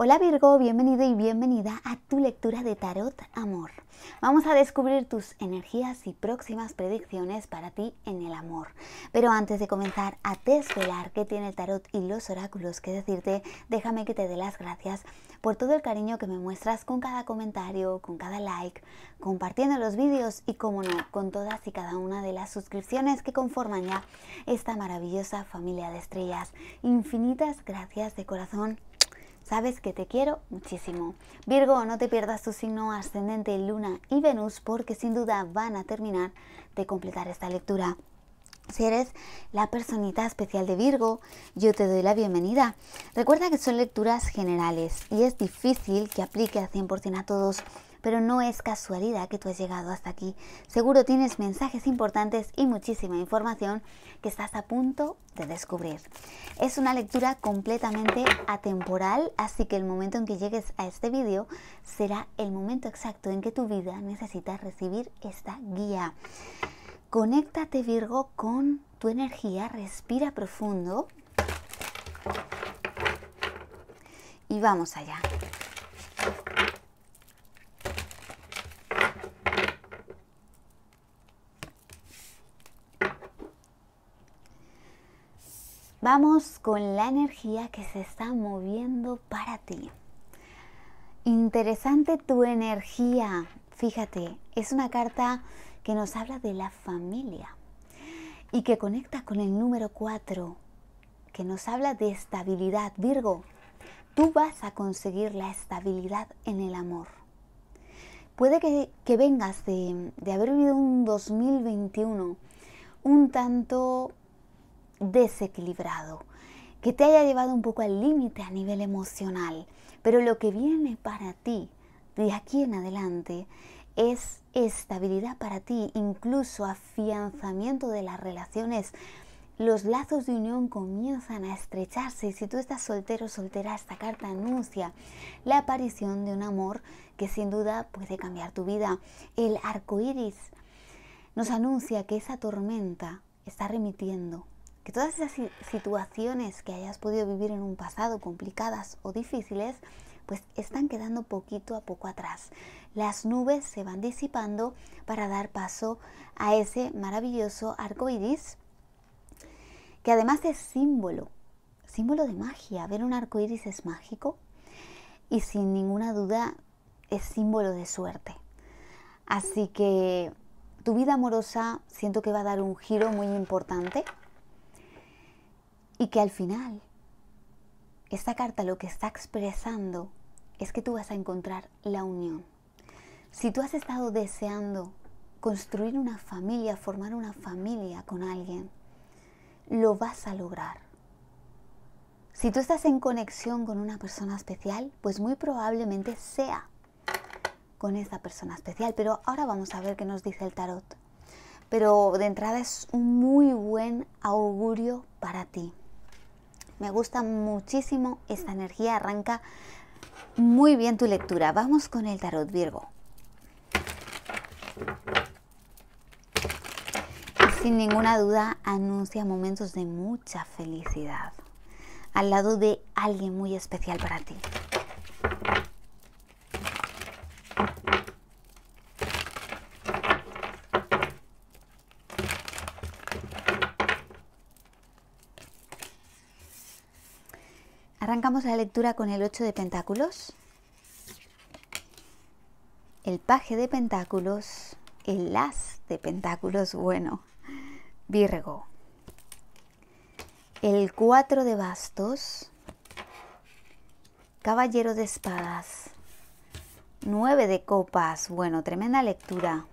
Hola Virgo, bienvenido y bienvenida a tu lectura de tarot amor. Vamos a descubrir tus energías y próximas predicciones para ti en el amor. Pero antes de comenzar a desvelar qué tiene el tarot y los oráculos que decirte, déjame que te dé las gracias por todo el cariño que me muestras con cada comentario, con cada like, compartiendo los vídeos y como no, con todas y cada una de las suscripciones que conforman ya esta maravillosa familia de estrellas. Infinitas gracias de corazón Sabes que te quiero muchísimo. Virgo, no te pierdas tu signo ascendente, Luna y Venus porque sin duda van a terminar de completar esta lectura. Si eres la personita especial de Virgo, yo te doy la bienvenida. Recuerda que son lecturas generales y es difícil que aplique al 100% a todos pero no es casualidad que tú has llegado hasta aquí. Seguro tienes mensajes importantes y muchísima información que estás a punto de descubrir. Es una lectura completamente atemporal, así que el momento en que llegues a este vídeo será el momento exacto en que tu vida necesita recibir esta guía. Conéctate Virgo con tu energía, respira profundo y vamos allá. Vamos con la energía que se está moviendo para ti. Interesante tu energía. Fíjate, es una carta que nos habla de la familia y que conecta con el número 4, que nos habla de estabilidad. Virgo, tú vas a conseguir la estabilidad en el amor. Puede que, vengas de, de haber vivido un 2021 un tanto desequilibrado, que te haya llevado un poco al límite a nivel emocional. Pero lo que viene para ti de aquí en adelante es estabilidad para ti, incluso afianzamiento de las relaciones. Los lazos de unión comienzan a estrecharse y si tú estás soltero o soltera, esta carta anuncia la aparición de un amor que sin duda puede cambiar tu vida. El arco iris nos anuncia que esa tormenta está remitiendo todas esas situaciones que hayas podido vivir en un pasado complicadas o difíciles, pues están quedando poquito a poco atrás. Las nubes se van disipando para dar paso a ese maravilloso arco iris, que además es símbolo, símbolo de magia. Ver un arco iris es mágico y sin ninguna duda es símbolo de suerte. Así que tu vida amorosa siento que va a dar un giro muy importante y que al final, esta carta lo que está expresando es que tú vas a encontrar la unión. Si tú has estado deseando construir una familia, formar una familia con alguien, lo vas a lograr. Si tú estás en conexión con una persona especial, pues muy probablemente sea con esa persona especial. Pero ahora vamos a ver qué nos dice el tarot. Pero de entrada es un muy buen augurio para ti. Me gusta muchísimo esta energía, arranca muy bien tu lectura. Vamos con el tarot Virgo. Sin ninguna duda anuncia momentos de mucha felicidad al lado de alguien muy especial para ti. Arrancamos la lectura con el 8 de pentáculos, el paje de pentáculos, el as de pentáculos, bueno, Virgo, el 4 de bastos, caballero de espadas, 9 de copas, bueno, tremenda lectura,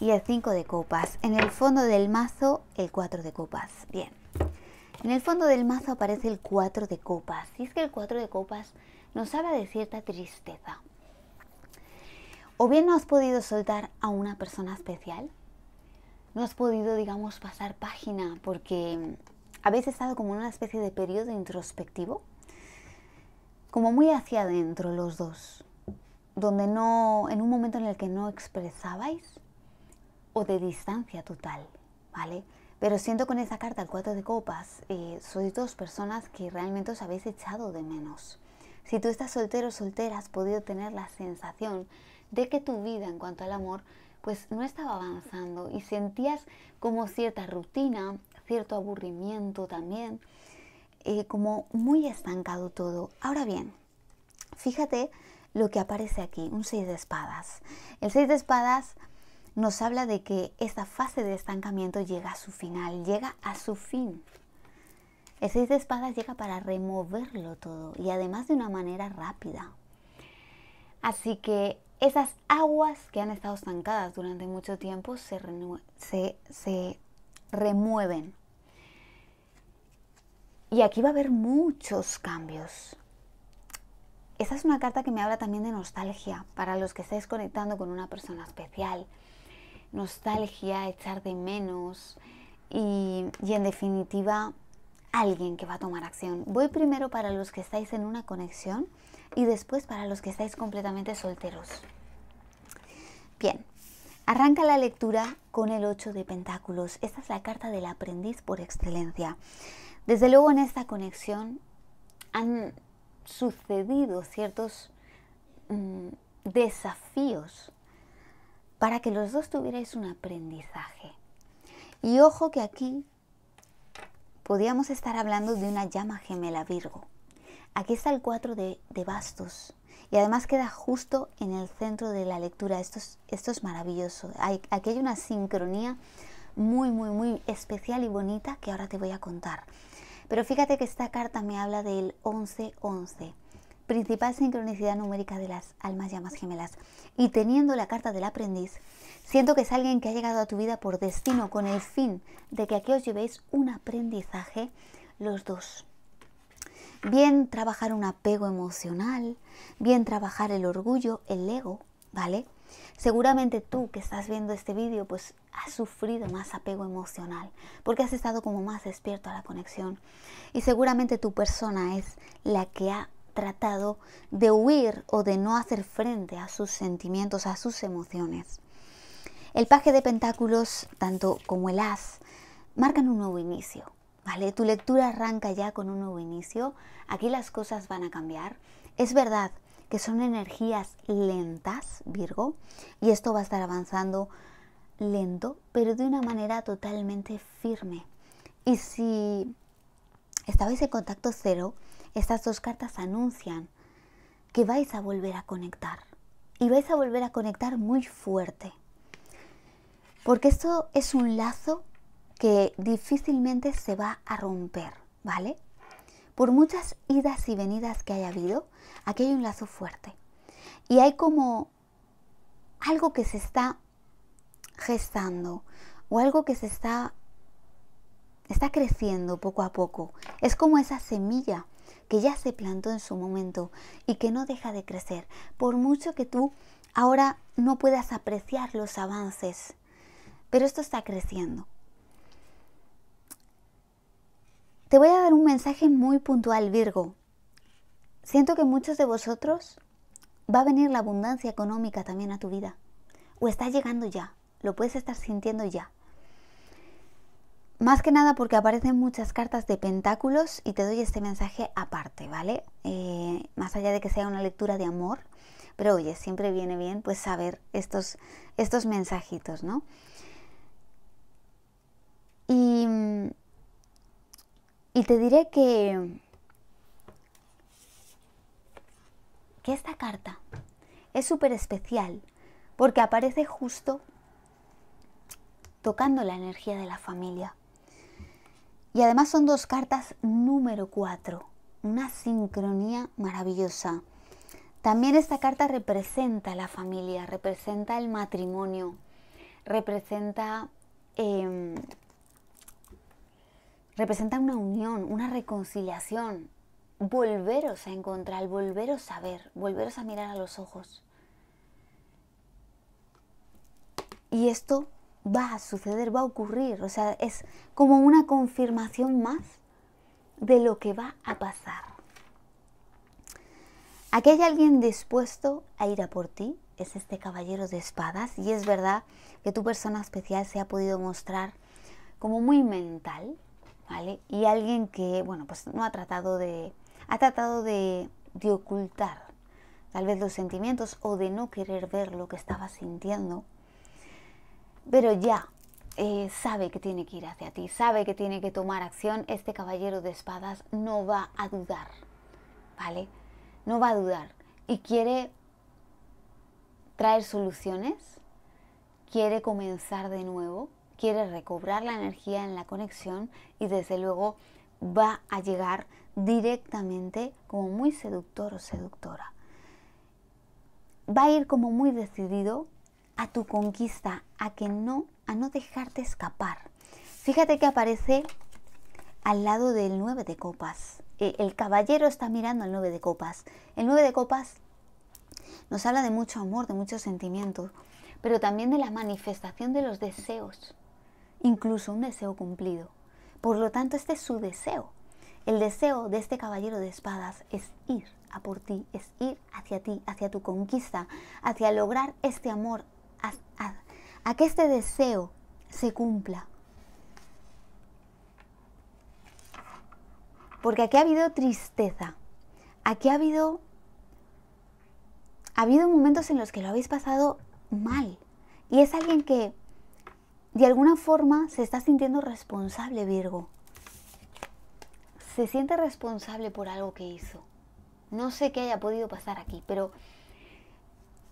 y el 5 de copas, en el fondo del mazo el 4 de copas, bien. En el fondo del mazo aparece el 4 de copas. Y es que el 4 de copas nos habla de cierta tristeza. O bien no has podido soltar a una persona especial. No has podido, digamos, pasar página porque habéis estado como en una especie de periodo introspectivo. Como muy hacia adentro los dos. Donde no, en un momento en el que no expresabais o de distancia total, ¿vale? Pero siento con esa carta, el cuatro de copas, eh, sois dos personas que realmente os habéis echado de menos. Si tú estás soltero o soltera, has podido tener la sensación de que tu vida en cuanto al amor, pues no estaba avanzando y sentías como cierta rutina, cierto aburrimiento también, eh, como muy estancado todo. Ahora bien, fíjate lo que aparece aquí, un 6 de espadas. El 6 de espadas nos habla de que esta fase de estancamiento llega a su final, llega a su fin. El seis de espadas llega para removerlo todo y además de una manera rápida. Así que esas aguas que han estado estancadas durante mucho tiempo se, se, se remueven. Y aquí va a haber muchos cambios. esa es una carta que me habla también de nostalgia para los que estáis conectando con una persona especial nostalgia, echar de menos y, en definitiva alguien que va a tomar acción. Voy primero para los que estáis en una conexión y después para los que estáis completamente solteros. Bien, arranca la lectura con el 8 de Pentáculos. Esta es la carta del aprendiz por excelencia. Desde luego en esta conexión han sucedido ciertos mm, desafíos para que los dos tuvierais un aprendizaje. Y ojo que aquí podíamos estar hablando de una llama gemela Virgo. Aquí está el 4 de, bastos y además queda justo en el centro de la lectura. Esto es, maravilloso. aquí hay una sincronía muy, muy, muy especial y bonita que ahora te voy a contar. Pero fíjate que esta carta me habla del 11-11 principal sincronicidad numérica de las almas llamas gemelas. Y teniendo la carta del aprendiz, siento que es alguien que ha llegado a tu vida por destino, con el fin de que aquí os llevéis un aprendizaje los dos. Bien trabajar un apego emocional, bien trabajar el orgullo, el ego, ¿vale? Seguramente tú que estás viendo este vídeo, pues has sufrido más apego emocional, porque has estado como más despierto a la conexión. Y seguramente tu persona es la que ha tratado de huir o de no hacer frente a sus sentimientos, a sus emociones. El paje de pentáculos, tanto como el as, marcan un nuevo inicio. ¿Vale? Tu lectura arranca ya con un nuevo inicio. Aquí las cosas van a cambiar. Es verdad que son energías lentas, Virgo, y esto va a estar avanzando lento, pero de una manera totalmente firme. Y si estabais en contacto cero, estas dos cartas anuncian que vais a volver a conectar y vais a volver a conectar muy fuerte. Porque esto es un lazo que difícilmente se va a romper, ¿vale? Por muchas idas y venidas que haya habido, aquí hay un lazo fuerte. Y hay como algo que se está gestando o algo que se está está creciendo poco a poco. Es como esa semilla que ya se plantó en su momento y que no deja de crecer, por mucho que tú ahora no puedas apreciar los avances, pero esto está creciendo. Te voy a dar un mensaje muy puntual, Virgo. Siento que muchos de vosotros va a venir la abundancia económica también a tu vida. O está llegando ya, lo puedes estar sintiendo ya. Más que nada porque aparecen muchas cartas de pentáculos y te doy este mensaje aparte, ¿vale? Eh, más allá de que sea una lectura de amor, pero oye, siempre viene bien pues saber estos, estos mensajitos, ¿no? Y, y te diré que, que esta carta es súper especial porque aparece justo tocando la energía de la familia. Y además son dos cartas número 4, una sincronía maravillosa. También esta carta representa la familia, representa el matrimonio, representa, em, representa una unión, una reconciliación, volveros a encontrar, volveros a ver, volveros a mirar a los ojos. Y esto va a suceder, va a ocurrir. O sea, es como una confirmación más de lo que va a pasar. Aquí hay alguien dispuesto a ir a por ti, es este caballero de espadas, y es verdad que tu persona especial se ha podido mostrar como muy mental, ¿vale? Y alguien que, bueno, pues no ha tratado de, ha tratado de, de ocultar tal vez los sentimientos o de no querer ver lo que estaba sintiendo pero ya eh, sabe que tiene que ir hacia ti, sabe que tiene que tomar acción, este caballero de espadas no va a dudar, ¿vale? No va a dudar y quiere traer soluciones, quiere comenzar de nuevo, quiere recobrar la energía en la conexión y desde luego va a llegar directamente como muy seductor o seductora. Va a ir como muy decidido, a tu conquista, a que no, a no dejarte escapar. Fíjate que aparece al lado del 9 de copas. E, el caballero está mirando al 9 de copas. El 9 de copas nos habla de mucho amor, de muchos sentimientos, pero también de la manifestación de los deseos, incluso un deseo cumplido. Por lo tanto, este es su deseo. El deseo de este caballero de espadas es ir a por ti, es ir hacia ti, hacia tu conquista, hacia lograr este amor, a, que este deseo se cumpla. Porque aquí ha habido tristeza, aquí ha habido, ha habido momentos en los que lo habéis pasado mal. Y es alguien que de alguna forma se está sintiendo responsable, Virgo. Se siente responsable por algo que hizo. No sé qué haya podido pasar aquí, pero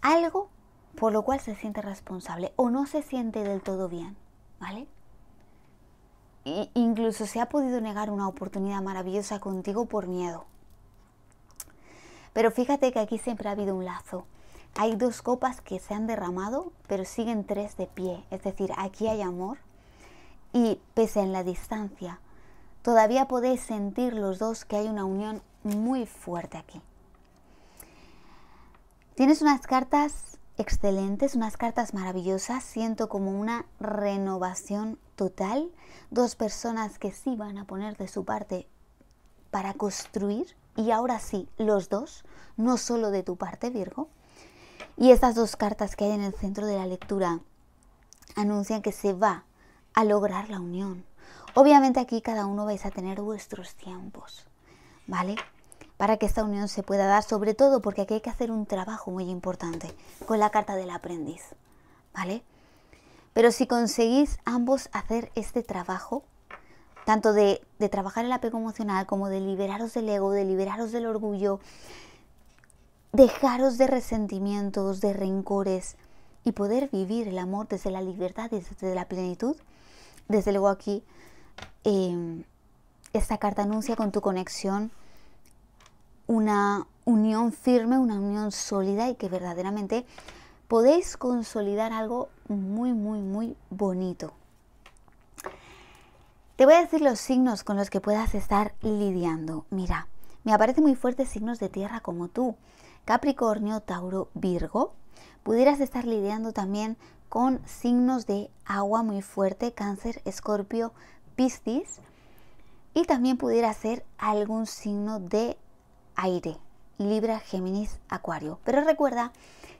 algo por lo cual se siente responsable o no se siente del todo bien, ¿vale? incluso se ha podido negar una oportunidad maravillosa contigo por miedo. Pero fíjate que aquí siempre ha habido un lazo. Hay dos copas que se han derramado, pero siguen tres de pie. Es decir, aquí hay amor y pese a la distancia, todavía podéis sentir los dos que hay una unión muy fuerte aquí. Tienes unas cartas excelentes, unas cartas maravillosas, siento como una renovación total, dos personas que sí van a poner de su parte para construir y ahora sí, los dos, no solo de tu parte Virgo. Y estas dos cartas que hay en el centro de la lectura anuncian que se va a lograr la unión. Obviamente aquí cada uno vais a tener vuestros tiempos, ¿vale? para que esta unión se pueda dar, sobre todo porque aquí hay que hacer un trabajo muy importante con la carta del aprendiz, ¿vale? Pero si conseguís ambos hacer este trabajo, tanto de, de trabajar el apego emocional como de liberaros del ego, de liberaros del orgullo, dejaros de resentimientos, de rencores y poder vivir el amor desde la libertad, desde la plenitud, desde luego aquí eh, esta carta anuncia con tu conexión una unión firme, una unión sólida y que verdaderamente podéis consolidar algo muy, muy, muy bonito. Te voy a decir los signos con los que puedas estar lidiando. Mira, me aparecen muy fuertes signos de tierra como tú. Capricornio, Tauro, Virgo. Pudieras estar lidiando también con signos de agua muy fuerte, cáncer, escorpio, piscis. Y también pudiera ser algún signo de aire. Libra, Géminis, Acuario. Pero recuerda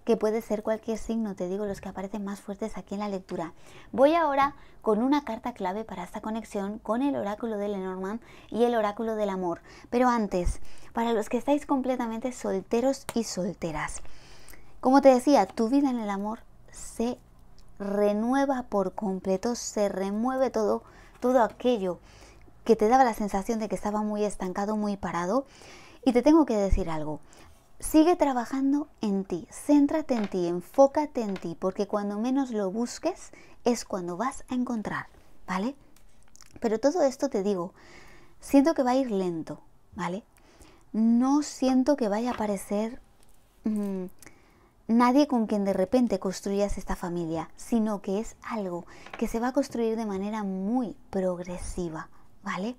que puede ser cualquier signo, te digo los que aparecen más fuertes aquí en la lectura. Voy ahora con una carta clave para esta conexión con el oráculo de Lenormand y el oráculo del amor. Pero antes, para los que estáis completamente solteros y solteras, como te decía, tu vida en el amor se renueva por completo, se remueve todo, todo aquello que te daba la sensación de que estaba muy estancado, muy parado. Y te tengo que decir algo. Sigue trabajando en ti, céntrate en ti, enfócate en ti, porque cuando menos lo busques es cuando vas a encontrar, ¿vale? Pero todo esto te digo, siento que va a ir lento, ¿vale? No siento que vaya a aparecer mm, nadie con quien de repente construyas esta familia, sino que es algo que se va a construir de manera muy progresiva, ¿vale?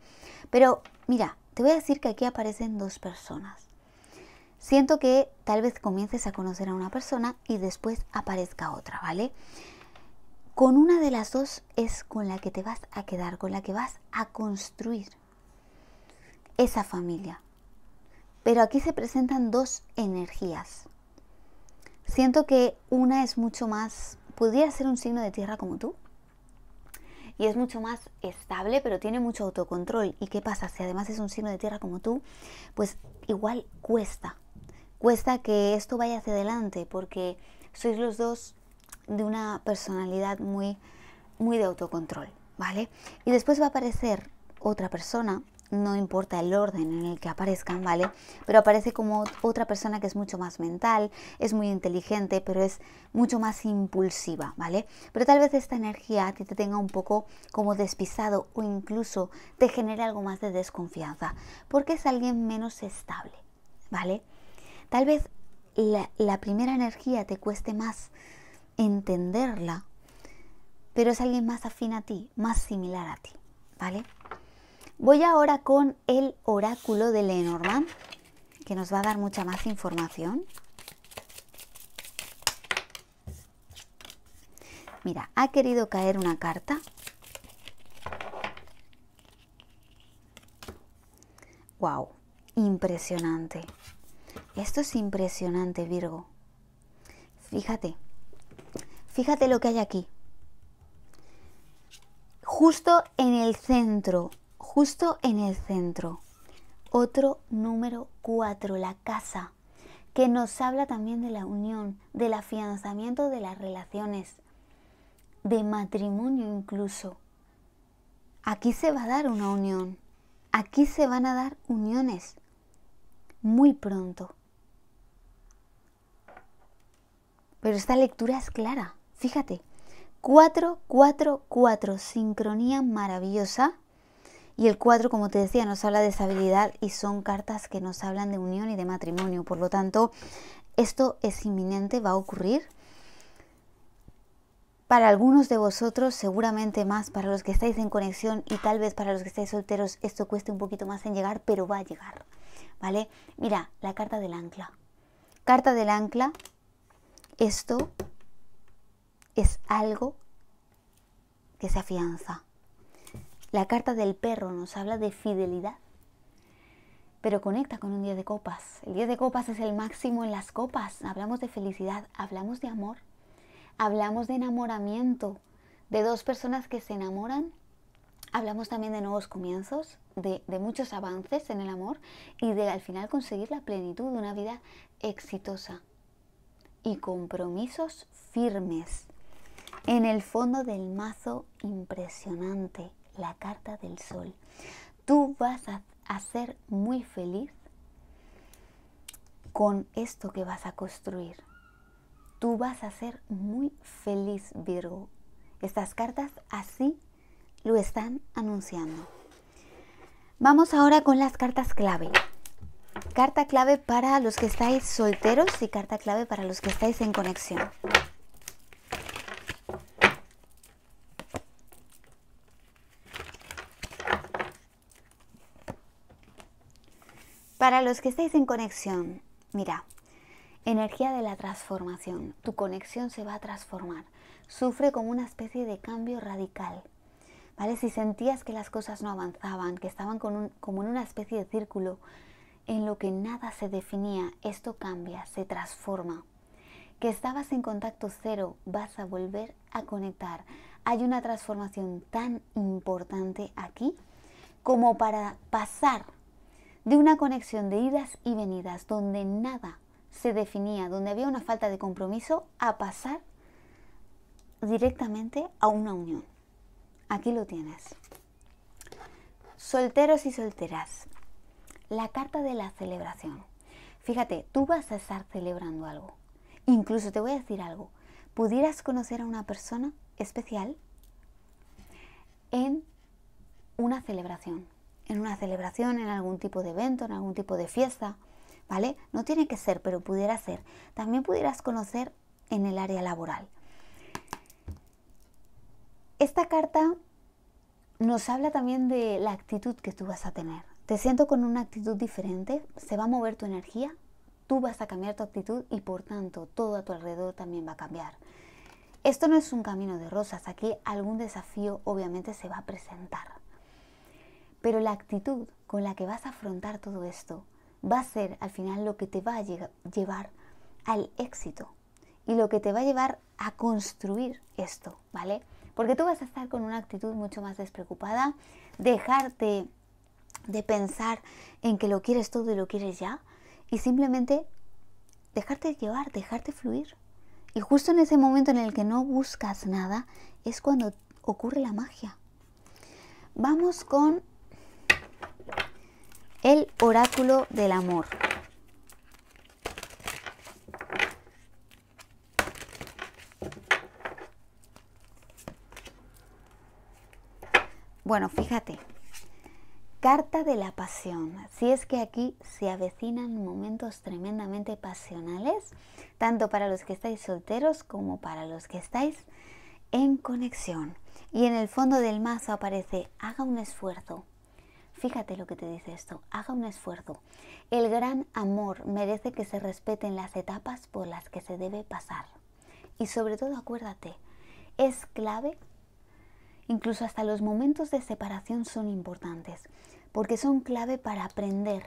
Pero mira, te voy a decir que aquí aparecen dos personas. Siento que tal vez comiences a conocer a una persona y después aparezca otra, ¿vale? Con una de las dos es con la que te vas a quedar, con la que vas a construir esa familia. Pero aquí se presentan dos energías. Siento que una es mucho más, podría ser un signo de tierra como tú, y es mucho más estable, pero tiene mucho autocontrol. ¿Y qué pasa? Si además es un signo de tierra como tú, pues igual cuesta. Cuesta que esto vaya hacia adelante porque sois los dos de una personalidad muy, muy de autocontrol, ¿vale? Y después va a aparecer otra persona no importa el orden en el que aparezcan, ¿vale? Pero aparece como otra persona que es mucho más mental, es muy inteligente, pero es mucho más impulsiva, ¿vale? Pero tal vez esta energía a ti te tenga un poco como despisado o incluso te genere algo más de desconfianza, porque es alguien menos estable, ¿vale? Tal vez la, la primera energía te cueste más entenderla, pero es alguien más afín a ti, más similar a ti, ¿vale? Voy ahora con el oráculo de Lenormand, que nos va a dar mucha más información. Mira, ha querido caer una carta. ¡Wow! Impresionante. Esto es impresionante, Virgo. Fíjate. Fíjate lo que hay aquí. Justo en el centro justo en el centro. Otro número 4, la casa, que nos habla también de la unión, del afianzamiento de las relaciones, de matrimonio incluso. Aquí se va a dar una unión, aquí se van a dar uniones muy pronto. Pero esta lectura es clara, fíjate. 4, 4, 4, sincronía maravillosa y el 4, como te decía, nos habla de estabilidad y son cartas que nos hablan de unión y de matrimonio. Por lo tanto, esto es inminente, va a ocurrir. Para algunos de vosotros, seguramente más para los que estáis en conexión y tal vez para los que estáis solteros, esto cueste un poquito más en llegar, pero va a llegar. ¿Vale? Mira, la carta del ancla. Carta del ancla, esto es algo que se afianza la carta del perro nos habla de fidelidad, pero conecta con un día de copas. El día de copas es el máximo en las copas. Hablamos de felicidad, hablamos de amor, hablamos de enamoramiento, de dos personas que se enamoran. Hablamos también de nuevos comienzos, de, de muchos avances en el amor y de al final conseguir la plenitud de una vida exitosa y compromisos firmes. En el fondo del mazo impresionante la carta del sol. Tú vas a, ser muy feliz con esto que vas a construir. Tú vas a ser muy feliz, Virgo. Estas cartas así lo están anunciando. Vamos ahora con las cartas clave. Carta clave para los que estáis solteros y carta clave para los que estáis en conexión. Para los que estáis en conexión, mira, energía de la transformación. Tu conexión se va a transformar. Sufre como una especie de cambio radical. ¿Vale? Si sentías que las cosas no avanzaban, que estaban como en una especie de círculo en lo que nada se definía, esto cambia, se transforma. Que estabas en contacto cero, vas a volver a conectar. Hay una transformación tan importante aquí como para pasar de una conexión de idas y venidas donde nada se definía, donde había una falta de compromiso, a pasar directamente a una unión. Aquí lo tienes. Solteros y solteras. La carta de la celebración. Fíjate, tú vas a estar celebrando algo. Incluso te voy a decir algo. Pudieras conocer a una persona especial en una celebración en una celebración, en algún tipo de evento, en algún tipo de fiesta, ¿vale? No tiene que ser, pero pudiera ser. También pudieras conocer en el área laboral. Esta carta nos habla también de la actitud que tú vas a tener. Te siento con una actitud diferente, se va a mover tu energía, tú vas a cambiar tu actitud y por tanto todo a tu alrededor también va a cambiar. Esto no es un camino de rosas, aquí algún desafío obviamente se va a presentar. Pero la actitud con la que vas a afrontar todo esto va a ser al final lo que te va a llevar al éxito y lo que te va a llevar a construir esto, ¿vale? Porque tú vas a estar con una actitud mucho más despreocupada, dejarte de pensar en que lo quieres todo y lo quieres ya y simplemente dejarte llevar, dejarte fluir. Y justo en ese momento en el que no buscas nada es cuando ocurre la magia. Vamos con el oráculo del amor. Bueno, fíjate, carta de la pasión. Si es que aquí se avecinan momentos tremendamente pasionales, tanto para los que estáis solteros como para los que estáis en conexión. Y en el fondo del mazo aparece, haga un esfuerzo, Fíjate lo que te dice esto, haga un esfuerzo. El gran amor merece que se respeten las etapas por las que se debe pasar. Y sobre todo acuérdate, es clave, incluso hasta los momentos de separación son importantes, porque son clave para aprender.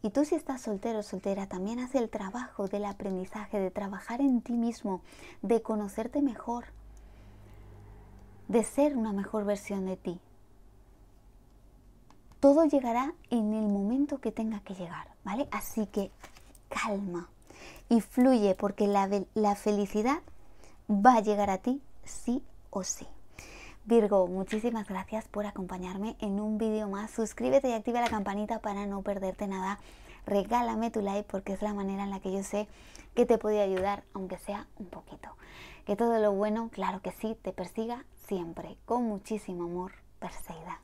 Y tú si estás soltero o soltera, también haz el trabajo del aprendizaje, de trabajar en ti mismo, de conocerte mejor, de ser una mejor versión de ti todo llegará en el momento que tenga que llegar, ¿vale? Así que calma y fluye porque la, felicidad va a llegar a ti sí o sí. Virgo, muchísimas gracias por acompañarme en un vídeo más. Suscríbete y activa la campanita para no perderte nada. Regálame tu like porque es la manera en la que yo sé que te puedo ayudar, aunque sea un poquito. Que todo lo bueno, claro que sí, te persiga siempre, con muchísimo amor, Perseida.